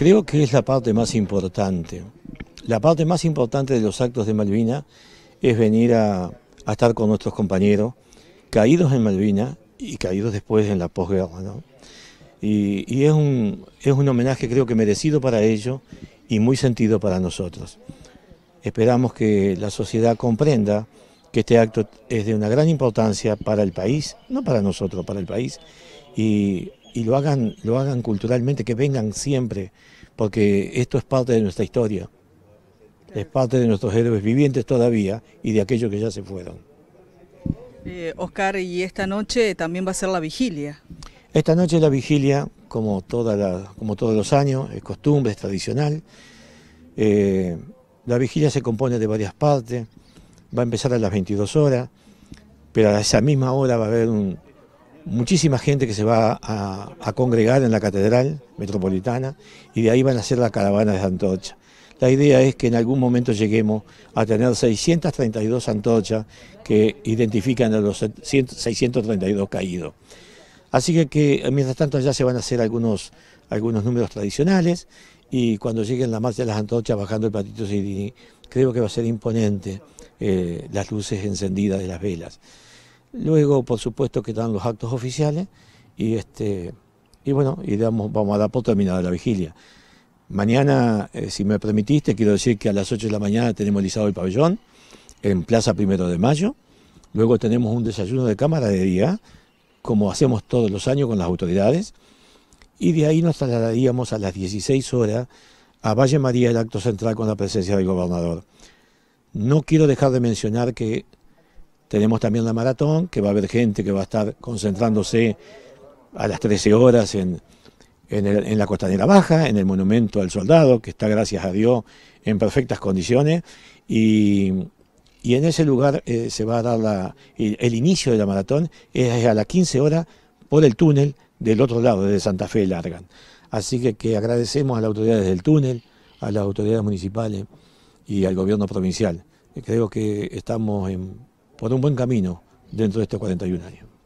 creo que es la parte más importante. La parte más importante de los actos de Malvina es venir a, estar con nuestros compañeros caídos en Malvina y caídos después en la posguerra. Y, es, un, es un homenaje creo que merecido para ellos y muy sentido para nosotros. Esperamos que la sociedad comprenda que este acto es de una gran importancia para el país, no para nosotros, para el país, y y lo hagan, lo hagan culturalmente, que vengan siempre, porque esto es parte de nuestra historia, es parte de nuestros héroes vivientes todavía y de aquellos que ya se fueron. Eh, Oscar, y esta noche también va a ser la vigilia. Esta noche es la vigilia, como, como todos los años, es costumbre, es tradicional. Eh, la vigilia se compone de varias partes, va a empezar a las 22 horas, pero a esa misma hora va a haber un, muchísima gente que se va a, congregar en la Catedral Metropolitana y de ahí van a hacer la caravana de Antorcha. La idea es que en algún momento lleguemos a tener 632 antochas que identifican a los 632 caídos. Así que, mientras tanto ya se van a hacer algunos, algunos números tradicionales y cuando lleguen la marcha de las antochas bajando el patito creo que va a ser imponente eh, las luces encendidas de las velas. Luego, por supuesto, que los actos oficiales y, este, y bueno, y vamos a dar por terminada la vigilia. Mañana, eh, si me permitiste, quiero decir que a las 8 de la mañana tenemos Lisado el pabellón en Plaza Primero de Mayo. Luego tenemos un desayuno de cámara de día, como hacemos todos los años con las autoridades. Y de ahí nos trasladaríamos a las 16 horas a Valle María, el acto central con la presencia del gobernador. No quiero dejar de mencionar que tenemos también la maratón, que va a haber gente que va a estar concentrándose a las 13 horas en, la Costanera Baja, en el Monumento al Soldado, que está, gracias a Dios, en perfectas condiciones. Y, en ese lugar eh, se va a dar el, inicio de la maratón, es a las 15 horas por el túnel del otro lado, desde Santa Fe largan. Así que, que agradecemos a las autoridades del túnel, a las autoridades municipales y al gobierno provincial. Creo que estamos en por un buen camino dentro de estos 41 años.